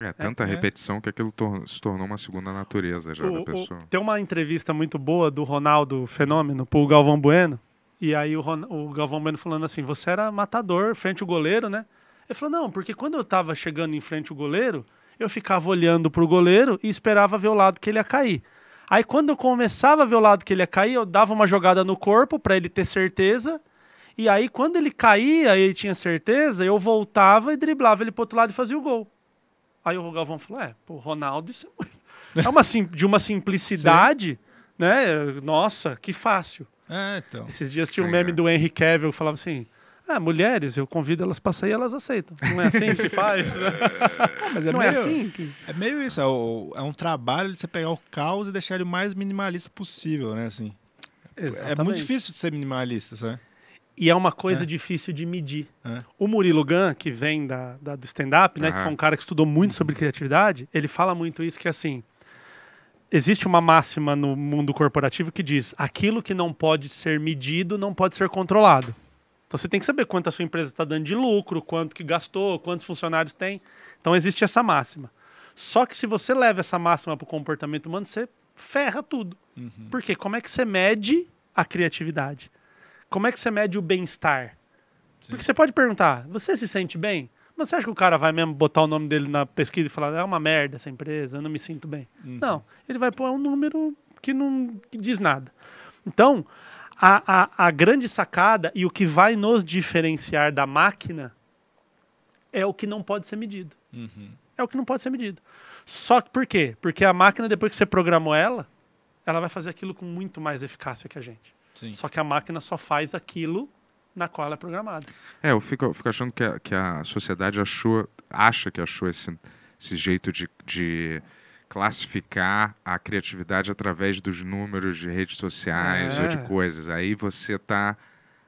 É, é tanta é, repetição é. que aquilo tor se tornou uma segunda natureza já o, da pessoa. O, tem uma entrevista muito boa do Ronaldo Fenômeno pro Galvão Bueno. E aí o, Ron, o Galvão Bueno falando assim: você era matador frente ao goleiro, né? Ele falou: não, porque quando eu tava chegando em frente ao goleiro, eu ficava olhando pro goleiro e esperava ver o lado que ele ia cair. Aí quando eu começava a ver o lado que ele ia cair, eu dava uma jogada no corpo para ele ter certeza. E aí quando ele caía e ele tinha certeza, eu voltava e driblava ele pro outro lado e fazia o gol. Aí o Galvão falou: é, pô, Ronaldo, isso é, é uma sim, de uma simplicidade, Sim. né? Nossa, que fácil. É, então. Esses dias tinha um meme do Henry Cavill que falava assim. Ah, mulheres, eu convido elas para sair, elas aceitam. Não é assim que faz, né? Não, mas é, Não é meio, é assim que... É meio isso, é, o, é, um trabalho de você pegar o caos e deixar ele o mais minimalista possível, né? Assim, Exatamente. é muito difícil de ser minimalista, sabe? E é uma coisa é. difícil de medir. É. O Murilo Gun, que vem da, da do stand-up, né, uhum. que foi um cara que estudou muito sobre uhum. criatividade, ele fala muito isso que é assim, existe uma máxima no mundo corporativo que diz: aquilo que não pode ser medido não pode ser controlado. Então você tem que saber quanto a sua empresa está dando de lucro, quanto que gastou, quantos funcionários tem. Então existe essa máxima. Só que se você leva essa máxima para o comportamento humano, você ferra tudo. Uhum. Porque como é que você mede a criatividade? Como é que você mede o bem-estar? Porque você pode perguntar, você se sente bem? Mas você acha que o cara vai mesmo botar o nome dele na pesquisa e falar, é uma merda essa empresa, eu não me sinto bem? Uhum. Não. Ele vai pôr um número que não diz nada. Então, a, a, a grande sacada e o que vai nos diferenciar da máquina é o que não pode ser medido. Uhum. É o que não pode ser medido. Só que por quê? Porque a máquina, depois que você programou ela, ela vai fazer aquilo com muito mais eficácia que a gente. Sim. Só que a máquina só faz aquilo na qual ela é programada. É, eu fico, eu fico achando que a, que a sociedade achou, acha que achou esse, esse jeito de, de classificar a criatividade através dos números de redes sociais é. ou de é. coisas. Aí você está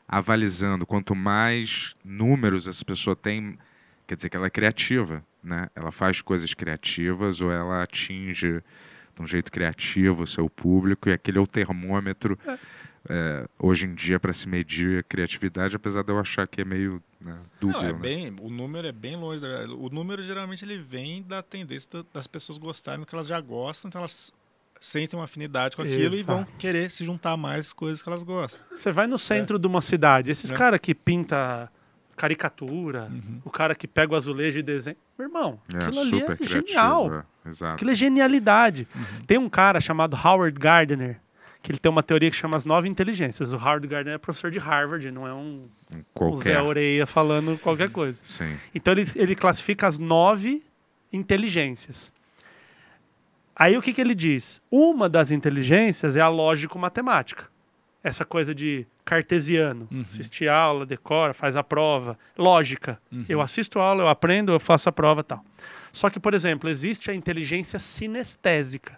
avalizando. Quanto mais números essa pessoa tem, quer dizer que ela é criativa, né? Ela faz coisas criativas ou ela atinge de um jeito criativo o seu público e aquele é o termômetro. É é, hoje em dia para se medir a criatividade, apesar de eu achar que é meio né, dúbio. Não, é né? bem, o número é bem longe. O número geralmente ele vem da tendência das pessoas gostarem do que elas já gostam, então elas sentem uma afinidade com aquilo Exato. e vão querer se juntar mais coisas que elas gostam. Você vai no é. centro é. de uma cidade, esses é. caras que pinta caricatura, uhum. o cara que pega o azulejo e desenha. Meu irmão, é, aquilo ali é genial. É, exato. Aquilo é genialidade. Uhum. Tem um cara chamado Howard Gardner, que ele tem uma teoria que chama as nove inteligências. O Howard Gardner é professor de Harvard, não é um, um Zé Oreia falando qualquer coisa. Sim. Então ele, ele classifica as nove inteligências. Aí o que, que ele diz? Uma das inteligências é a lógico-matemática. Essa coisa de cartesiano. Uhum. Assistir aula, decora, faz a prova. Lógica. Uhum. Eu assisto aula, eu aprendo, eu faço a prova tal. Só que, por exemplo, existe a inteligência sinestésica,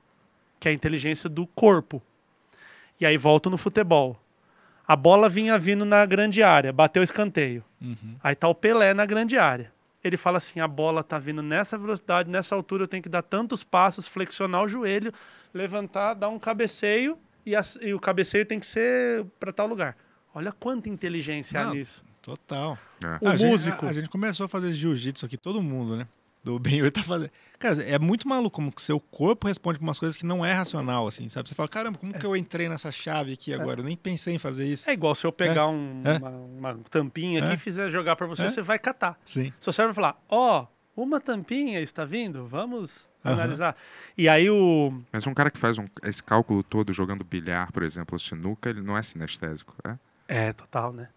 que é a inteligência do corpo. E aí volto no futebol. A bola vinha vindo na grande área, bateu o escanteio. Uhum. Aí tá o Pelé na grande área. Ele fala assim: a bola tá vindo nessa velocidade, nessa altura, eu tenho que dar tantos passos, flexionar o joelho, levantar, dar um cabeceio, e, a, e o cabeceio tem que ser para tal lugar. Olha quanta inteligência Não, há nisso. Total. É. O a músico. Gente, a, a gente começou a fazer jiu-jitsu aqui, todo mundo, né? do Ben tá fazendo. Cara, é muito maluco como que seu corpo responde pra umas coisas que não é racional, assim, sabe? Você fala, caramba, como é. que eu entrei nessa chave aqui é. agora? É. Eu nem pensei em fazer isso. É igual se eu pegar é. Um, é. uma, uma, tampinha aqui é. e fizer jogar para você, você vai catar. Sim. Seu cérebro vai falar, ó, oh, uma tampinha está vindo, vamos analisar. E aí o. Mas um cara que faz um, esse cálculo todo jogando bilhar, por exemplo, sinuca, assim, ele não é sinestésico, é? É, total, né?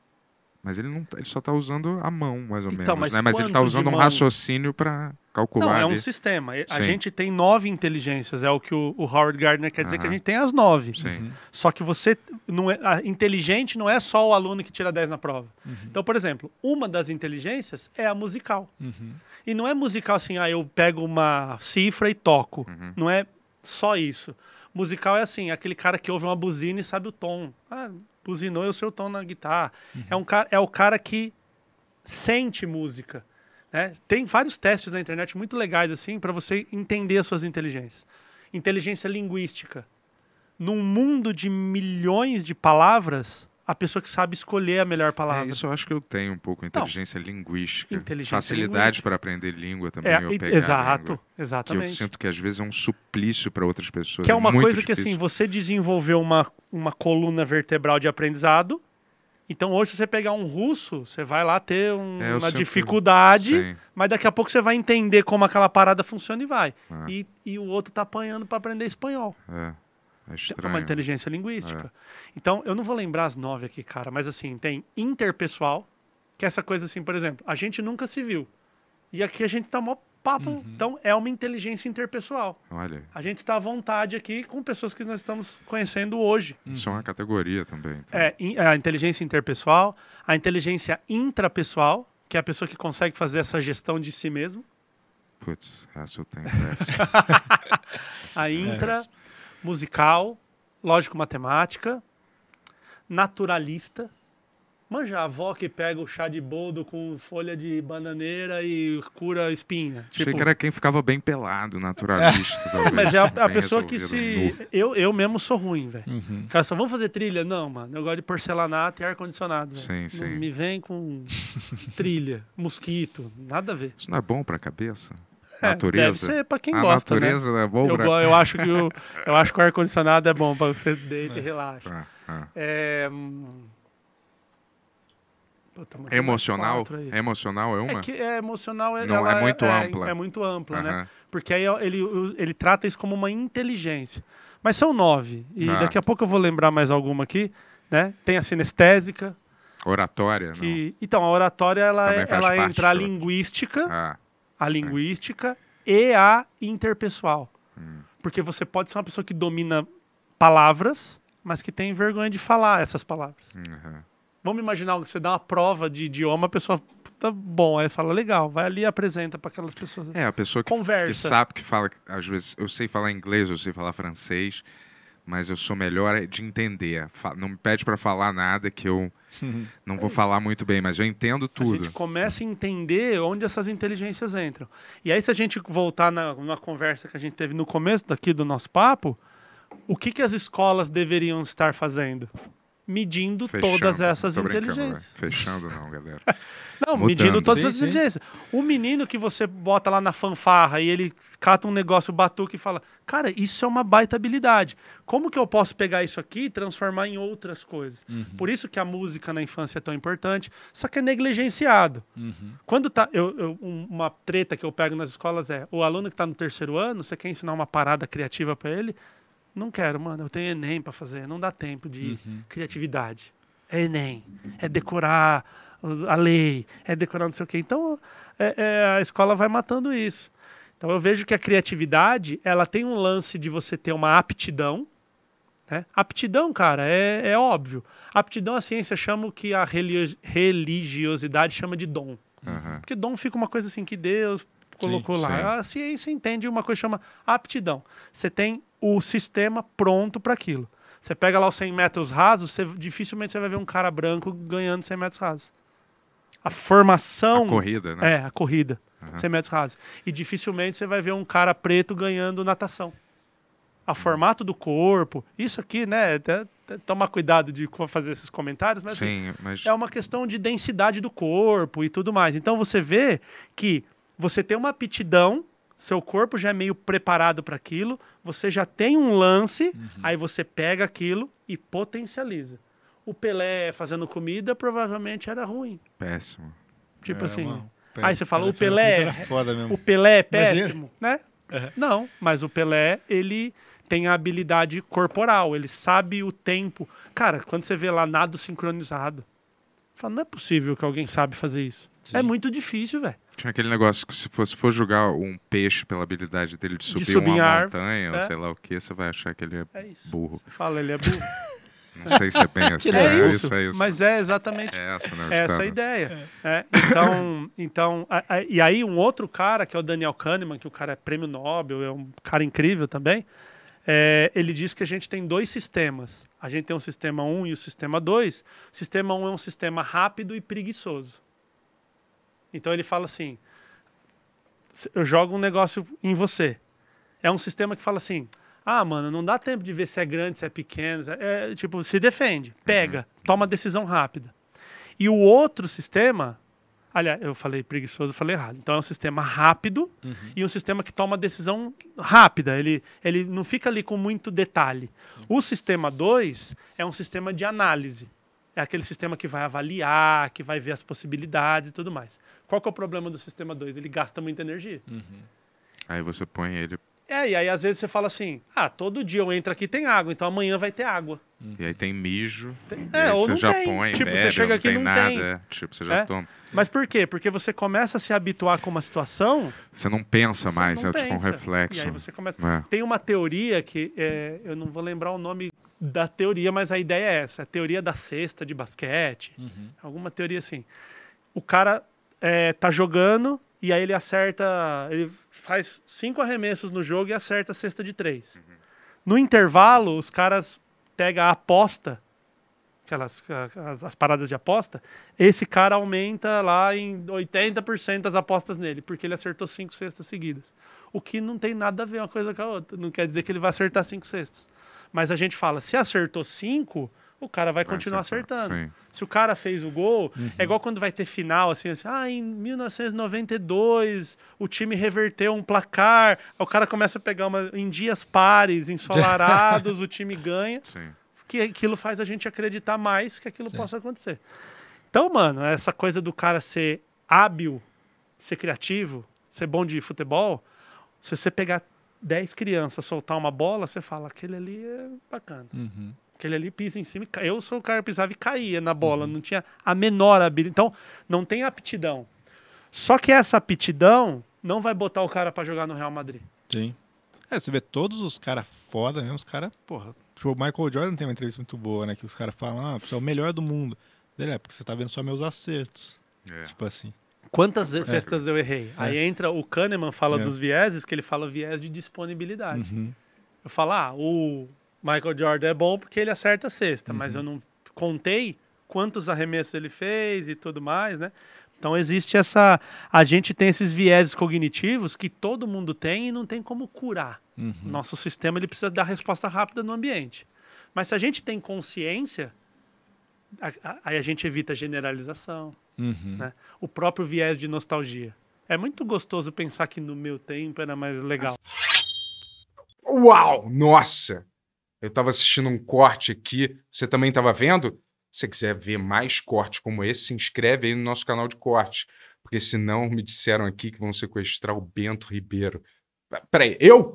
Mas ele, não, tá, ele só está usando a mão, mais ou então, menos. Mas, né? mas ele está usando um raciocínio para calcular. Não, é um sistema. A Sim. gente tem nove inteligências, é o que o, o Howard Gardner quer dizer, uh -huh. que a gente tem as nove. Sim. Uhum. Só que você. não é, a, Inteligente não é só o aluno que tira 10 na prova. Uhum. Então, por exemplo, uma das inteligências é a musical. Uhum. E não é musical assim, ah, eu pego uma cifra e toco. Não é só isso. Musical é assim, aquele cara que ouve uma buzina e sabe o tom. Ah, buzinou, eu sei o tom na guitarra. Uhum. É, um, é o cara que sente música. Né? Tem vários testes na internet muito legais, assim, para você entender as suas inteligências. Inteligência linguística. Num mundo de milhões de palavras, a pessoa que sabe escolher a melhor palavra. É, isso eu acho que eu tenho um pouco, inteligência não. linguística. Inteligência facilidade para aprender língua também. É, eu pegar exato, língua, exatamente. eu sinto que às vezes é um suplício para outras pessoas. Que é, é uma coisa difícil. que assim, você desenvolveu uma, uma coluna vertebral de aprendizado. Então hoje se você pegar um russo, você vai lá ter um, é, uma sempre... dificuldade, Sim. mas daqui a pouco você vai entender como aquela parada funciona e vai. É. E, e, o outro está apanhando para aprender espanhol. É. É, é Uma inteligência linguística. É. Então, eu não vou lembrar as nove aqui, cara, mas assim, tem interpessoal, que é essa coisa assim, por exemplo, a gente nunca se viu. E aqui a gente tá mó papo. Uhum. Então, é uma inteligência interpessoal. Olha. A gente está à vontade aqui com pessoas que nós estamos conhecendo hoje. Uhum. Isso uhum. é uma categoria também. Então. É, é, a inteligência interpessoal, a inteligência intrapessoal, que é a pessoa que consegue fazer essa gestão de si mesmo. Putz, essa eu tenho. Essa. essa a intra musical, lógico-matemática, naturalista. Manja a avó que pega o chá de boldo com folha de bananeira e cura espinha. Achei que tipo, era quem ficava bem pelado, naturalista. Mas é a, a pessoa resolvido. que se. Né? Eu, eu mesmo sou ruim, velho. Uhum. Cara, só vamos fazer trilha? Não, mano. Eu gosto de porcelanato e ar-condicionado. Sim, sim. me vem com trilha, mosquito, nada a ver. Isso não é bom pra cabeça? É, natureza. Deve ser para quem a gosta, né? natureza né? é bom, eu, eu acho que o, eu acho que o ar-condicionado é bom para você deitar e é. relaxa. Ah, ah. É... Hum, emocional? É emocional é uma? É, que é emocional é, Não, é muito é, ampla. É, muito ampla, né? Porque aí ele, ele trata isso como uma inteligência. Mas são nove. E ah. daqui a pouco eu vou lembrar mais alguma aqui. Né? Tem a sinestésica. Oratória, que... Então, a oratória ela, ela entra a linguística. Ah a certo. linguística e a interpessoal. Hum. Porque você pode ser uma pessoa que domina palavras, mas que tem vergonha de falar essas palavras. Uhum. Vamos imaginar que você dá uma prova de idioma, a pessoa tá bom, aí fala legal, vai ali e apresenta para aquelas pessoas. É, a pessoa que, Conversa. que sabe que fala, às vezes, eu sei falar inglês, eu sei falar francês, mas eu sou melhor de entender. Não me pede para falar nada que eu não vou falar muito bem, mas eu entendo tudo. A gente começa a entender onde essas inteligências entram. E aí, se a gente voltar na, na conversa que a gente teve no começo daqui do nosso papo, o que, que as escolas deveriam estar fazendo? medindo Fechando. todas essas né? inteligências. Fechando não, galera. não, Mudando. medindo todas sim, as sim. inteligências. O menino que você bota lá na fanfarra e ele cata um negócio, batuque e fala, cara, isso é uma baita habilidade. Como que eu posso pegar isso aqui e transformar em outras coisas? Uhum. Por isso que a música na infância é tão importante, só que é negligenciado. Uhum. Quando tá, eu, eu, uma treta que eu pego nas escolas é, o aluno que está no terceiro ano, você quer ensinar uma parada criativa para ele? Não quero, mano, eu tenho Enem para fazer, não dá tempo de uhum. criatividade. É Enem, é decorar a lei, é decorar não sei o quê. Então, é, é, a escola vai matando isso. Então, eu vejo que a criatividade, ela tem um lance de você ter uma aptidão, né? Aptidão, cara, é, é óbvio. Aptidão a ciência chama o que a religiosidade chama de dom. Uhum. Porque dom fica uma coisa assim que Deus colocou sim, lá. Sim. A ciência entende uma coisa que chama aptidão. Você tem o sistema pronto para aquilo. Você pega lá os 100 metros rasos, você, dificilmente você vai ver um cara branco ganhando 100 metros rasos. A formação. A corrida, né? É, a corrida. Uhum. 100 metros rasos. E dificilmente você vai ver um cara preto ganhando natação. A uhum. formato do corpo, isso aqui, né? Até, tomar cuidado de fazer esses comentários, mas, Sim, mas é uma questão de densidade do corpo e tudo mais. Então você vê que você tem uma aptidão seu corpo já é meio preparado para aquilo, você já tem um lance, uhum. aí você pega aquilo e potencializa. O Pelé fazendo comida provavelmente era ruim. Péssimo. Tipo é, assim. Uma... aí você fala, Pelé o Pelé. Era foda mesmo. O Pelé é péssimo, mas né? É. Não, mas o Pelé, ele tem a habilidade corporal, ele sabe o tempo. Cara, quando você vê lá nado sincronizado, fala, não é possível que alguém sabe fazer isso. É Sim. É muito difícil, velho. Tinha aquele negócio que se for, for julgar um peixe pela habilidade dele de subir, de subir uma ar, montanha, é. ou né? sei lá o que, você vai achar que ele é, é burro. Você fala, ele é burro. Não sei se é bem assim, é, é isso, é isso. Mas é exatamente é essa, né, essa a ideia. É. Né? então, então a, a, e aí um outro cara, que é o Daniel Kahneman, que o cara é prêmio Nobel, é um cara incrível também, é, ele diz que a gente tem dois sistemas. A gente tem um sistema 1 um e o sistema 2. O sistema 1 um é um sistema rápido e preguiçoso. Então ele fala assim: eu jogo um negócio em você. É um sistema que fala assim: ah, mano, não dá tempo de ver se é grande, se é pequeno. É-, é, tipo, se defende, uhum. pega, uhum. toma decisão rápida. E o outro sistema, aliás, eu falei preguiçoso, eu falei errado. Então é um sistema rápido uhum. e um sistema que toma decisão rápida. Ele, ele não fica ali com muito detalhe. Sim. O sistema 2 é um sistema de análise é aquele sistema que vai avaliar, que vai ver as possibilidades e tudo mais. Qual que é o problema do sistema 2? Ele gasta muita energia. Uhum. Aí você põe ele. É, e aí às vezes você fala assim: ah, todo dia eu entro aqui tem água, então amanhã vai ter água. Uhum. E aí tem mijo. Tem... É, ou você não já tem. põe, tipo, bebe, você chega aqui não tem não nada. Tem. Tipo, você já é? toma. Mas por quê? Porque você começa a se habituar com uma situação. Você não pensa você mais, não é pensa. tipo um reflexo. E aí você começa. É. Tem uma teoria que é, eu não vou lembrar o nome da teoria, mas a ideia é essa: a é teoria da cesta de basquete, uhum. alguma teoria assim. O cara é, tá jogando e aí ele acerta, ele faz cinco arremessos no jogo e acerta a cesta de três. Uhum. No intervalo, os caras pegam a aposta, aquelas as, as paradas de aposta, esse cara aumenta lá em 80% as apostas nele, porque ele acertou cinco cestas seguidas. O que não tem nada a ver uma coisa com a outra. Não quer dizer que ele vai acertar cinco cestas. Mas a gente fala, se acertou cinco, o cara vai, vai continuar acertar, acertando. Sim. Se o cara fez o gol, uhum. é igual quando vai ter final, assim, assim, ah, em 1992 o time reverteu um placar, o cara começa a pegar uma, em dias pares, ensolarados, o time ganha, Sim. que aquilo faz a gente acreditar mais que aquilo Sim. possa acontecer. Então, mano, essa coisa do cara ser hábil, ser criativo, ser bom de futebol, se você pegar 10 crianças soltar uma bola, você fala, aquele ali é bacana. Uhum. Aquele ali pisa em cima. Eu sou o cara que pisava e caía na bola, uhum. não tinha a menor habilidade. Então, não tem aptidão. Só que essa aptidão não vai botar o cara para jogar no Real Madrid. Sim. É, você vê todos os caras foda, né? Os caras, porra. Tipo, o Michael Jordan tem uma entrevista muito boa, né? Que os caras falam, ah, você é o melhor do mundo. Ele é, porque você tá vendo só meus acertos. É. Tipo assim quantas é. cestas eu errei? É. Aí entra o Kahneman, fala é. dos vieses, que ele fala viés de disponibilidade. Uhum. Eu falo, ah, o Michael Jordan é bom porque ele acerta a cesta, uhum. mas eu não contei quantos arremessos ele fez e tudo mais, né? Então existe essa. A gente tem esses vieses cognitivos que todo mundo tem e não tem como curar. Uhum. Nosso sistema ele precisa dar resposta rápida no ambiente. Mas se a gente tem consciência, aí a gente evita generalização, uhum. né? o próprio viés de nostalgia. É muito gostoso pensar que no meu tempo era mais legal. Uau! Nossa! Eu estava assistindo um corte aqui. Você também estava vendo? Se você quiser ver mais cortes como esse, se inscreve aí no nosso canal de corte. Porque senão me disseram aqui que vão sequestrar o Bento Ribeiro. Peraí, eu?